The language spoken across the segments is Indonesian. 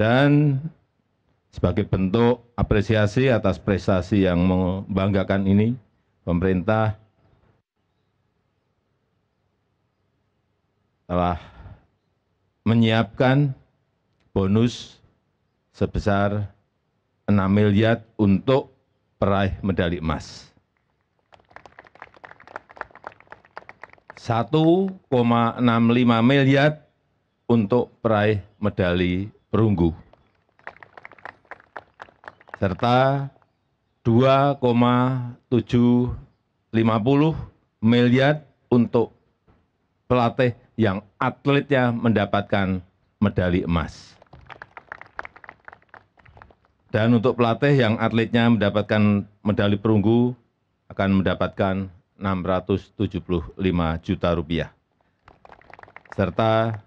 dan sebagai bentuk apresiasi atas prestasi yang membanggakan ini, pemerintah telah menyiapkan bonus sebesar 6 miliar untuk peraih medali emas. 1,65 miliar untuk peraih medali perunggu serta 2,750 miliar untuk pelatih yang atletnya mendapatkan medali emas. Dan untuk pelatih yang atletnya mendapatkan medali perunggu akan mendapatkan 675 juta rupiah. Serta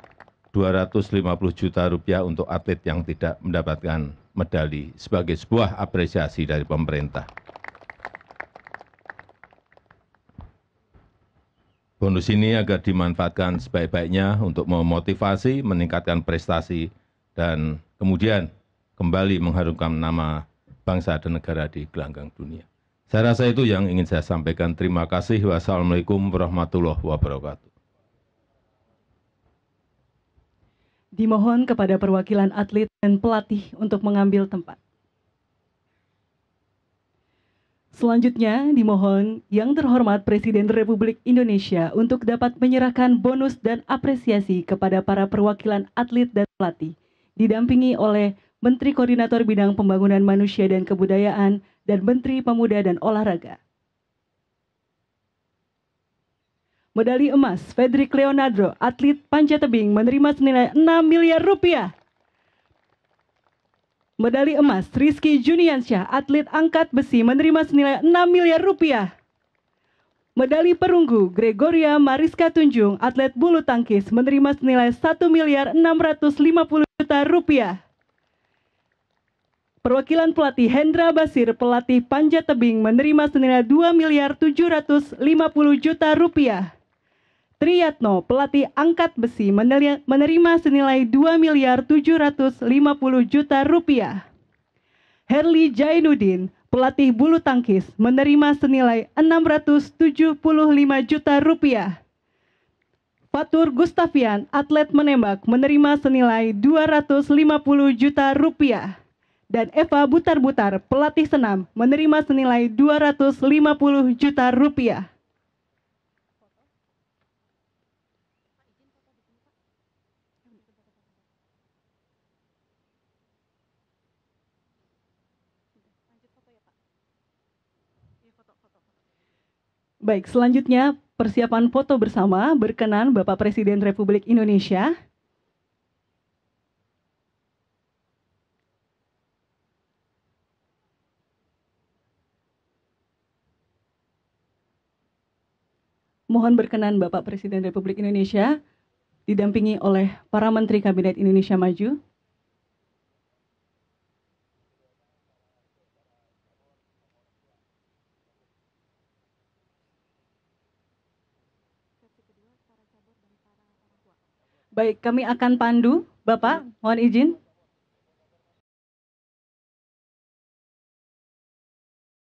250 juta rupiah untuk atlet yang tidak mendapatkan medali sebagai sebuah apresiasi dari pemerintah. Bonus ini agar dimanfaatkan sebaik-baiknya untuk memotivasi, meningkatkan prestasi, dan kemudian kembali mengharumkan nama bangsa dan negara di gelanggang dunia. Saya rasa itu yang ingin saya sampaikan. Terima kasih. Wassalamualaikum warahmatullahi wabarakatuh. Dimohon kepada perwakilan atlet dan pelatih untuk mengambil tempat. Selanjutnya, dimohon yang terhormat Presiden Republik Indonesia untuk dapat menyerahkan bonus dan apresiasi kepada para perwakilan atlet dan pelatih, didampingi oleh Menteri Koordinator Bidang Pembangunan Manusia dan Kebudayaan dan Menteri Pemuda dan Olahraga. Medali emas Fedrik Leonardo, atlet panjat tebing menerima senilai 6 miliar rupiah. Medali emas Rizky Juniansyah, atlet angkat besi menerima senilai 6 miliar rupiah. Medali perunggu Gregoria Mariska Tunjung, atlet bulu tangkis menerima senilai 1 miliar 650 juta rupiah. Perwakilan pelatih Hendra Basir, pelatih panjat tebing menerima senilai 2 miliar 750 juta rupiah. Triyatno, pelatih angkat besi, menerima senilai 2 miliar 750 juta rupiah. Herli Jainuddin, pelatih bulu tangkis, menerima senilai 675 juta rupiah. Fatur Gustavian, atlet menembak, menerima senilai 250 juta rupiah. Dan Eva Butar-Butar, pelatih senam, menerima senilai 250 juta rupiah. Baik, selanjutnya persiapan foto bersama berkenan Bapak Presiden Republik Indonesia. Mohon berkenan Bapak Presiden Republik Indonesia didampingi oleh para Menteri Kabinet Indonesia Maju. Baik, kami akan pandu. Bapak, mohon izin.